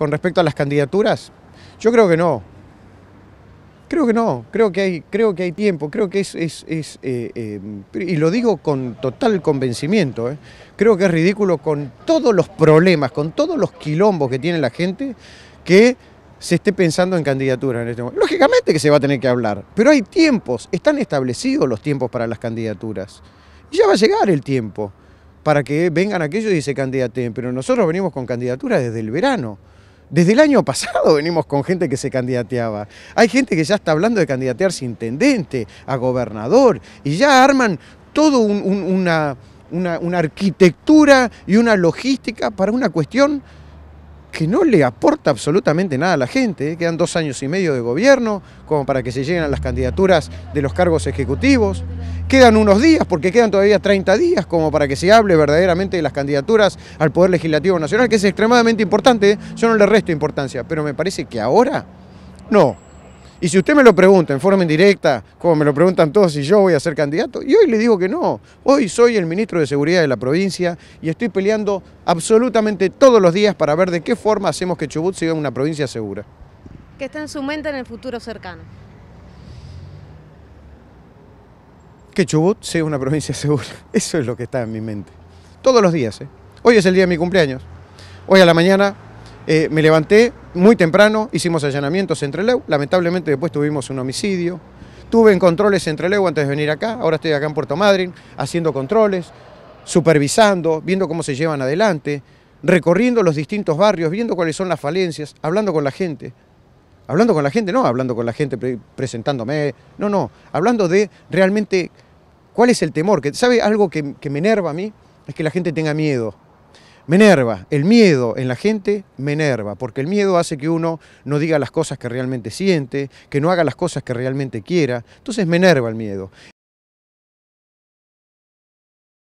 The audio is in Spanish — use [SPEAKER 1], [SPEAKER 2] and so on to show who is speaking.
[SPEAKER 1] Con respecto a las candidaturas, yo creo que no. Creo que no, creo que hay, creo que hay tiempo, creo que es, eh, em, y lo digo con total convencimiento, ¿eh? creo que es ridículo con todos los problemas, con todos los quilombos que tiene la gente, que se esté pensando en candidaturas en este momento. Lógicamente que se va a tener que hablar, pero hay tiempos, están establecidos los tiempos para las candidaturas. Y ya va a llegar el tiempo para que vengan aquellos y se candidaten, pero nosotros venimos con candidaturas desde el verano. Desde el año pasado venimos con gente que se candidateaba. Hay gente que ya está hablando de candidatearse a intendente, a gobernador, y ya arman toda una, una arquitectura y una logística para una cuestión que no le aporta absolutamente nada a la gente. ¿eh? Quedan dos años y medio de gobierno como para que se lleguen a las candidaturas de los cargos ejecutivos. Quedan unos días, porque quedan todavía 30 días como para que se hable verdaderamente de las candidaturas al Poder Legislativo Nacional, que es extremadamente importante. ¿eh? Yo no le resto importancia, pero me parece que ahora no. Y si usted me lo pregunta en forma indirecta, como me lo preguntan todos, si yo voy a ser candidato, y hoy le digo que no. Hoy soy el ministro de Seguridad de la provincia y estoy peleando absolutamente todos los días para ver de qué forma hacemos que Chubut sea una provincia segura. ¿Qué está en su mente en el futuro cercano? Que Chubut sea una provincia segura. Eso es lo que está en mi mente. Todos los días. ¿eh? Hoy es el día de mi cumpleaños. Hoy a la mañana eh, me levanté muy temprano hicimos allanamientos en Trelew, lamentablemente después tuvimos un homicidio. Tuve controles en Trelew antes de venir acá, ahora estoy acá en Puerto Madryn haciendo controles, supervisando, viendo cómo se llevan adelante, recorriendo los distintos barrios, viendo cuáles son las falencias, hablando con la gente. Hablando con la gente, no hablando con la gente presentándome, no, no, hablando de realmente cuál es el temor. Que, ¿Sabe algo que, que me enerva a mí? Es que la gente tenga miedo. Me enerva, el miedo en la gente me enerva, porque el miedo hace que uno no diga las cosas que realmente siente, que no haga las cosas que realmente quiera, entonces me enerva el miedo.